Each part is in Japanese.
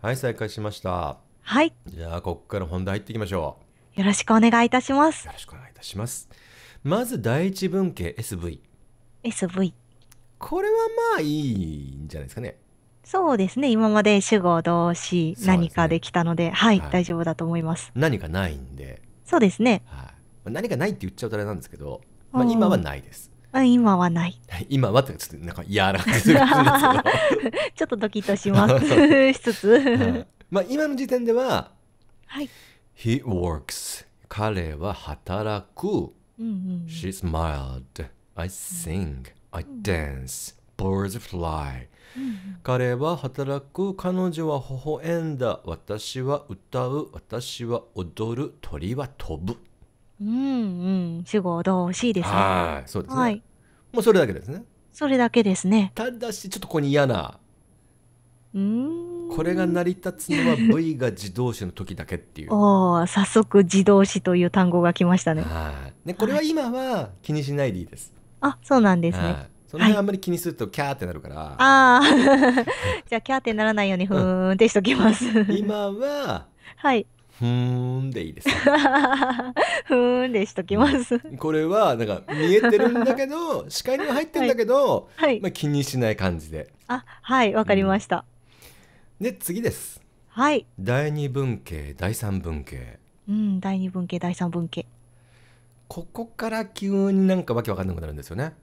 はい再開しましたはいじゃあここから本題入っていきましょうよろしくお願いいたしますよろしくお願いいたしますまず第一文系 SV SV これはまあいいんじゃないですかねそうですね今まで主語動詞何かできたので、はい、はい、大丈夫だと思います何かないんでそうですね、はい、何かないって言っちゃうとあれなんですけど、まあ、今はないです今はない 今はってちょっとなんか嫌な感じですけど ちょっとドキッとします しつつ、はい、まあ今の時点では、はい、He works 彼は働く、うんうん、She smiled I sing、I dance、birds fly、彼は働く彼女は微笑んだ私は歌う私は踊る鳥は飛ぶうんうん主語同士ですねはいそうですね、はいもうそれだけですねそれだけですねただしちょっとここに嫌なうんこれが成り立つのは V が自動詞の時だけっていうおお、早速自動詞という単語が来ましたねはいねこれは今は気にしないでいいです、はい、あそうなんですねその辺あんまり気にするとキャーってなるから、はい、あ あじゃあキャーってならないようにふーんってしときます今は はいふーんでいいです ふーんでしときますこれはなんか見えてるんだけど 視界には入ってるんだけど、はい、まあ、気にしない感じであはいわかりました、うん、で次ですはい第二文型第三文型うん第二文型第三文型ここから急になんかわけわかんなくなるんですよね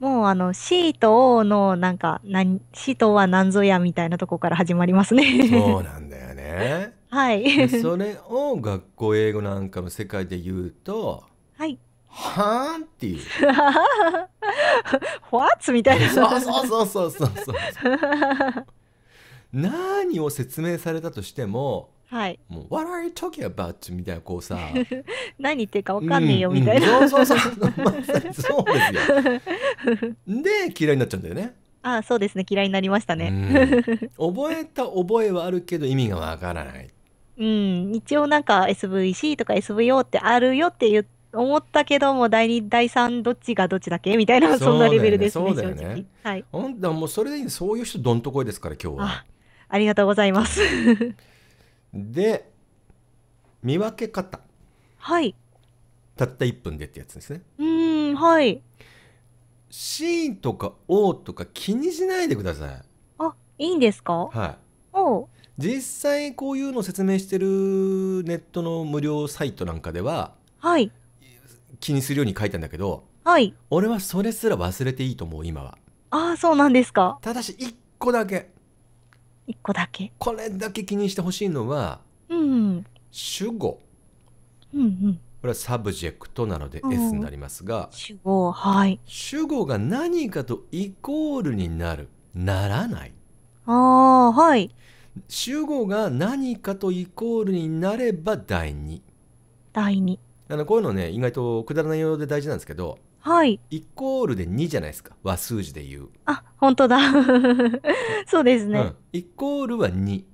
もうあの C と O のなんか何 C と O は何ぞやみたいなとこから始まりますねそうなんだよねはいそれを学校英語なんかの世界で言うとはいはーんっていう。w h a みたいな。そうそうそうそうそう。何を説明されたとしても、はい。もう What are you talking about? みたいなこうさ。何言ってるかわかんねえよ、みたいな、うんうん。そうそうそうそう。まそうですよ。で嫌いになっちゃうんだよね。ああそうですね嫌いになりましたね、うん、覚えた覚えはあるけど意味がわからないっうん、一応なんか SVC とか SVO ってあるよって言思ったけども第2第3どっちがどっちだっけみたいなそんなレベルですねそうだよね正直、はい、ほんはもうそれでそういう人どんとこいですから今日はありがとうございます で見分け方はいたった1分でってやつですねうんはい C とか O とか気にしないでくださいあいいんですかはいお実際こういうのを説明してるネットの無料サイトなんかでは、はい、気にするように書いたんだけど、はい、俺はそれすら忘れていいと思う今はああそうなんですかただし1個だけ1個だけこれだけ気にしてほしいのは、うん、主語、うんうん、これはサブジェクトなので S になりますが、うん、主語はい主語が何かとイコールになるならないああはい集合が何かとイコールになれば第二。第二。あのこういうのね意外とくだらないようで大事なんですけど。はい。イコールで2じゃないですか。和数字で言う。あ、本当だ。そうですね、うん、イコールは2。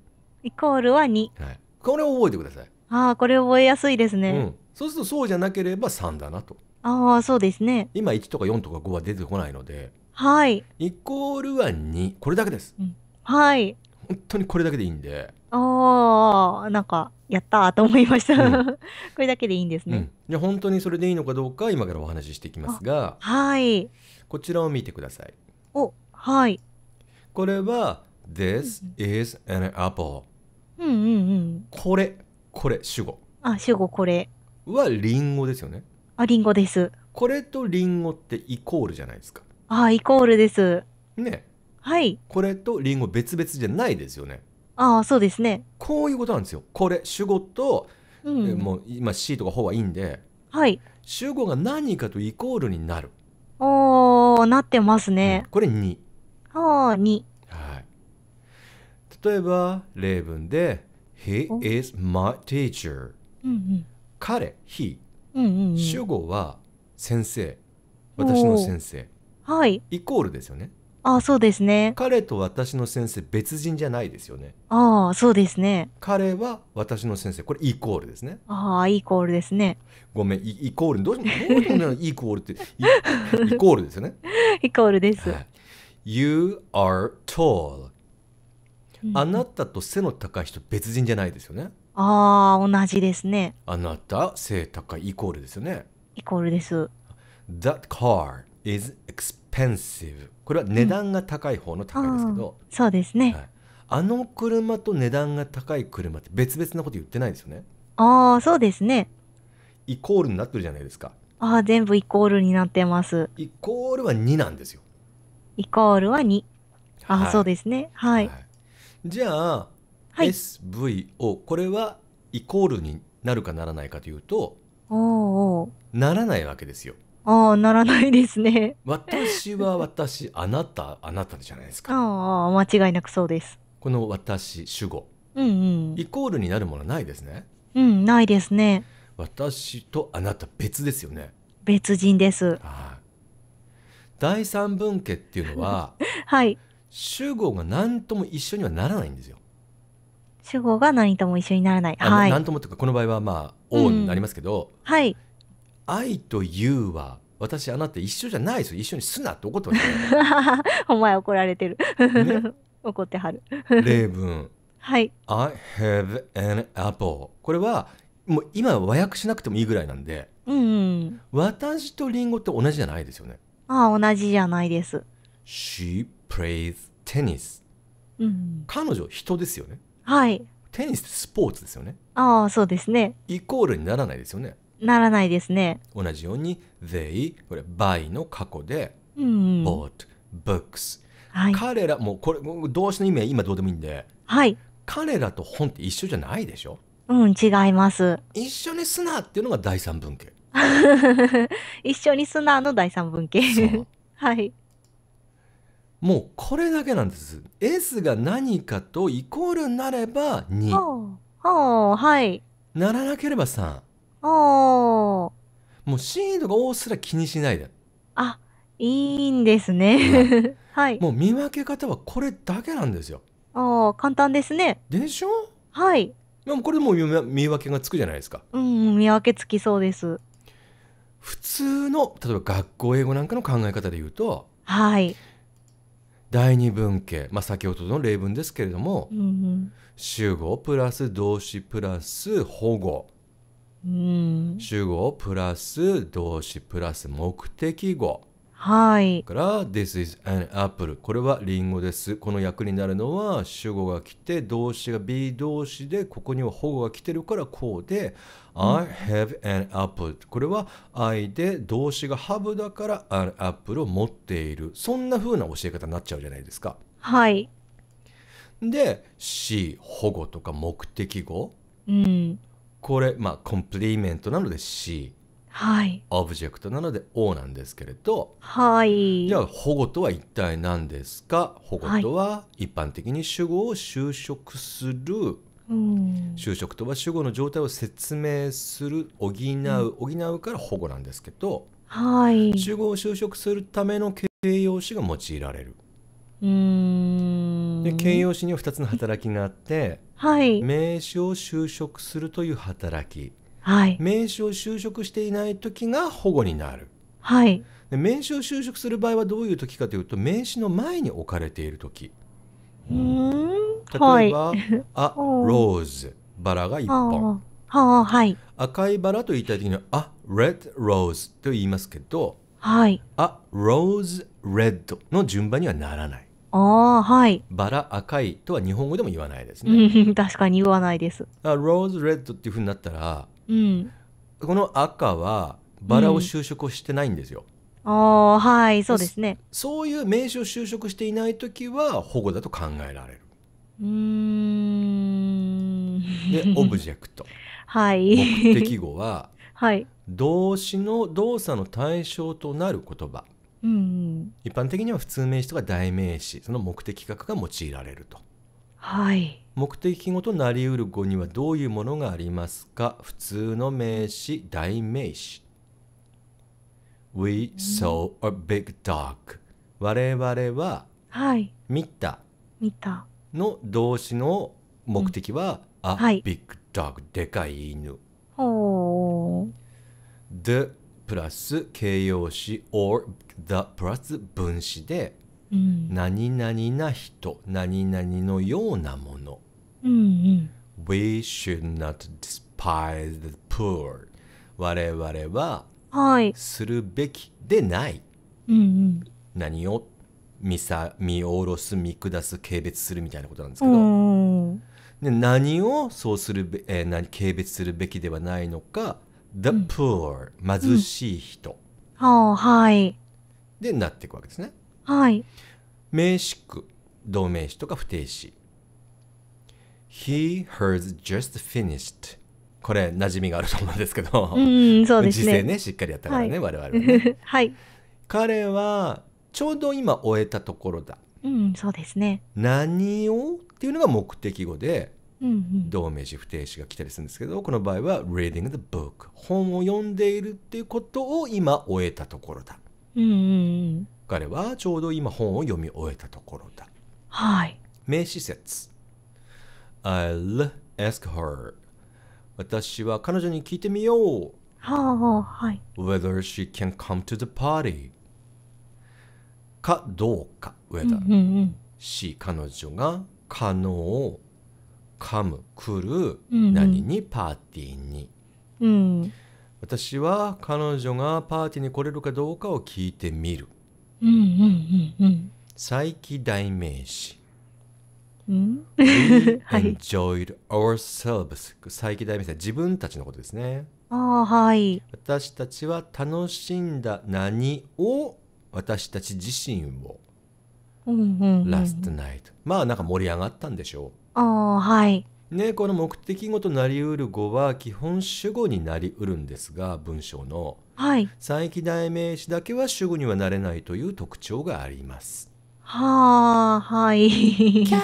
イコールは2。はい。これを覚えてください。ああ、これ覚えやすいですね、うん。そうするとそうじゃなければ3だなと。ああ、そうですね。今1とか4とか5は出てこないので。はい。イコールは2。これだけです。うん、はい。本当にこれだけでいいんでああなんかやったーと思いました、うん、これだけでいいんですね、うん、本当にそれでいいのかどうか今からお話ししていきますがはいこちらを見てくださいおはいこれは This is an apple うんうんうんこれこれ主語あ主語これはリンゴですよねあリンゴですこれとリンゴってイコールじゃないですかあイコールですねはい。これとリンゴ別々じゃないですよね。ああ、そうですね。こういうことなんですよ。これ、主語と、うん、もう今 C とかほうはいいんで、はい。主語が何かとイコールになる。おー、なってますね。うん、これ2。ああ、2。はい。例えば、例文で、He is my teacher. うんうん、彼、he、うんうんうん、主語は先生、私の先生。はい。イコールですよね。あそうですね。彼と私の先生別人じゃないですよね。ああそうですね。彼は私の先生これイコールですね。ああイコールですね。ごめんイコールどうしてもどうしてもイコールってイコールですよね。イコールです。you are tall、うん、あなたと背の高い人別人じゃないですよね。ああ同じですね。あなた背高いイコールですよね。イコールです。That car is expensive これは値段が高い方の高いですけど、うん、そうですね、はい、あの車と値段が高い車って別々なこと言ってないですよねああそうですねイコールになってるじゃないですかああ全部イコールになってますイコールは2なんですよイコールは2ああ、はい、そうですね、はい、はい、じゃあ、はい、SVO これはイコールになるかならないかというとならないわけですよああ、ならないですね。私は私、あなた、あなたじゃないですか。ああ、間違いなくそうです。この私、主語。うんうん。イコールになるものはないですね。うん、ないですね。私とあなた別ですよね。別人です。はい。第三分家っていうのは、はい。主語が何とも一緒にはならないんですよ。主語が何とも一緒にならない。はい。何ともというか、この場合はまあ、王になりますけど、うん、はい。愛とうは私あなた一緒じゃないですよ一緒にすなって怒ってます お前怒られてる、ね、怒ってはる例文はい I have an apple これはもう今和訳しなくてもいいぐらいなんで、うん、うん、私とリンゴって同じじゃないですよねああ同じじゃないです She plays tennis、うん、彼女人ですよねはいテニスってスポーツですよねああそうですねイコールにならないですよねならないですね。同じように they これ by の過去で、bought books、はい、彼らもうこれ動詞の意味は今どうでもいいんで、はい、彼らと本って一緒じゃないでしょうん違います一緒にすなっていうのが第三文型 一緒にすなの第三文型 はいもうこれだけなんです S が何かとイコールになれば2はあ、はいならなければ3おー。もうシードが多すら気にしないで。あ、いいんですね。はい。もう見分け方はこれだけなんですよ。ああ、簡単ですね。でしょはい。でもこれもう見分けがつくじゃないですか。うん、見分けつきそうです。普通の、例えば学校英語なんかの考え方で言うと、はい。第二文系、まあ、先ほどの例文ですけれども、うんうん、主語プラス動詞プラス保護主語プラス動詞プラス目的語。はい。から、This is an apple。これはリンゴです。この役になるのは主語が来て、動詞が B 動詞で、ここには保護が来てるからこうで、I have an apple。これは I で動詞が h a v だから an apple を持っている。そんな風な教え方になっちゃうじゃないですか。はい。で、C、保護とか目的語。うん。これまあコンプリメントなので C、はいオブジェクトなので O なんですけれどはいじゃあ保護とは一体何ですか保護とは一般的に主語を修飾する、うん、就職とは主語の状態を説明する補う、補うから保護なんですけど、はい、主語を就職するための形容詞が用いられる。うんで形容詞には2つの働きがあってはい、名詞を就職するという働き、はい、名詞を就職していない時が保護になる、はい、で名詞を就職する場合はどういう時かというと名詞の前に置かれている時うん例えば「あ、ローズ」バラが1本。はあはい、赤いバラと言いたい時には「あ red rose」と言いますけど「はい、あ rose red」の順番にはならない。ああ、はい。バラ赤いとは日本語でも言わないですね。確かに言わないです。あ、rose r e っていうふうになったら、うん。この赤はバラを就職をしてないんですよ。ああ、はい、そうですね。そういう名詞を就職していない時は保護だと考えられる。うん。で、オブジェクト。はい。目的語は はい。動詞の動作の対象となる言葉。うん、一般的には普通名詞とか代名詞その目的格が用いられると。はい、目的語となりうる語にはどういうものがありますか普通の名詞代名詞 We saw a big dog 我々は見た,、はい、見たの動詞の目的は、うん、A big dog でかい犬。The プラス形容詞 or the プラス分詞で、うん、何々な人何々のようなもの、うんうん、We should not despise the poor 我々はするべきでない、何を見さ見下ろす見下す軽蔑するみたいなことなんですけど、うん、で何をそうするべ、えー、何軽蔑するべきではないのか the poor、貧しい人、はあはいでなっていくわけですねはい名詞句動名詞とか不定詞 He has just finished これ馴染みがあると思うんですけど、うんそうですねねしっかりやったからね、我々ね はい彼はちょうど今終えたところだうんそうですね何をっていうのが目的語で同名詞不定詞が来たりするんですけどこの場合は「reading the book」本を読んでいるっていうことを今終えたところだ。うんうんうん、彼はちょうど今本を読み終えたところだ。はい。名詞説 I'll ask her 私は彼女に聞いてみよう。はあ、はい。Whether she can come to the party かどうか whether、うんうんうん、s 彼女が可能カム来る、うん何にパーティーに、うん、私は彼女がパーティーに来れるかどうかを聞いてみる、うんうんうんうん、再起代名詞、うん、We enjoyed ourselves 再起代名詞は自分たちのことですねあはい、私たちは楽しんだ何を私たち自身を、うんうんうん、ラストナイトまあなんか盛り上がったんでしょうああ、はい。ね、この目的語となりうる語は基本主語になりうるんですが文章のはい。最期代名詞だけは主語にはなれないという特徴があります。はあ、はい。キャ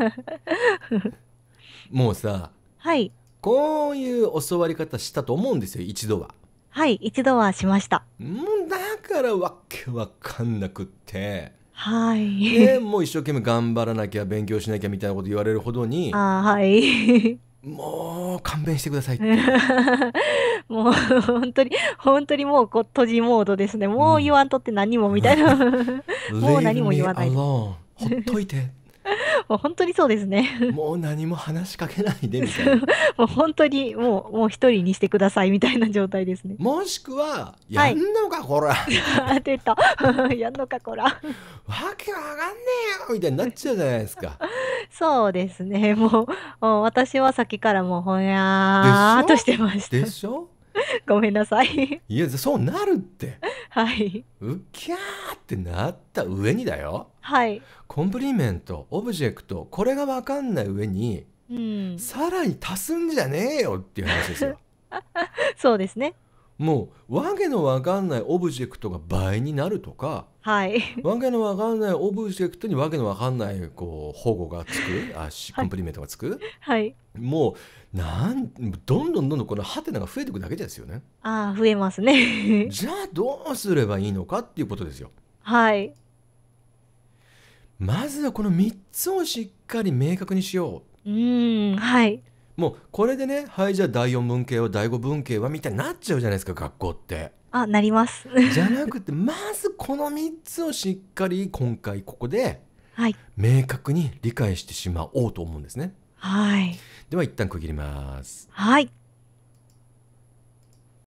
ー もうさ、はい。こういう教わり方したと思うんですよ一度は。はい、一度はしました。もうだからわけわかんなくって。はい、でもう一生懸命頑張らなきゃ勉強しなきゃみたいなこと言われるほどに あ、はい、もう勘弁してください もう本当に本当にもうこ閉じモードですねもう言わんとって何もみたいな、もう何も言わないほっといて もう本当にそうですね。もう何も話しかけないでみたいな。もう本当にもうもう一人にしてくださいみたいな状態ですね。もしくはやんのか、こら。出た。やんのかこら。わけわかんねえよみたいになっちゃうじゃないですか。そうですね。もう私は先からもうほやーとしてました。でしょ。ごめんなさい。いや、そうなるって。はい。うきゃーってなった上にだよ。はい。コンプリメント、オブジェクト、これがわかんない上に、うん、さらに足すんじゃねえよっていう話ですよ。そうですね。もうわけのわかんないオブジェクトが倍になるとか、はい、わけのわかんないオブジェクトにわけのわかんないこう保護がつくあし、はい、コンプリメントがつく、はい、もうなんどんどんどんどんこのハテナが増えていくだけですよね。ああ増えますね じゃあどうすればいいのかっていうことですよ。はい。まずはこの3つをしっかり明確にしよう。うんはい。もうこれでねはいじゃあ第4文系は第5文系はみたいになっちゃうじゃないですか学校って。あなります。じゃなくてまずこの3つをしっかり今回ここで、はい、明確に理解してしまおうと思うんですね。はい。では一旦区切ります。はい。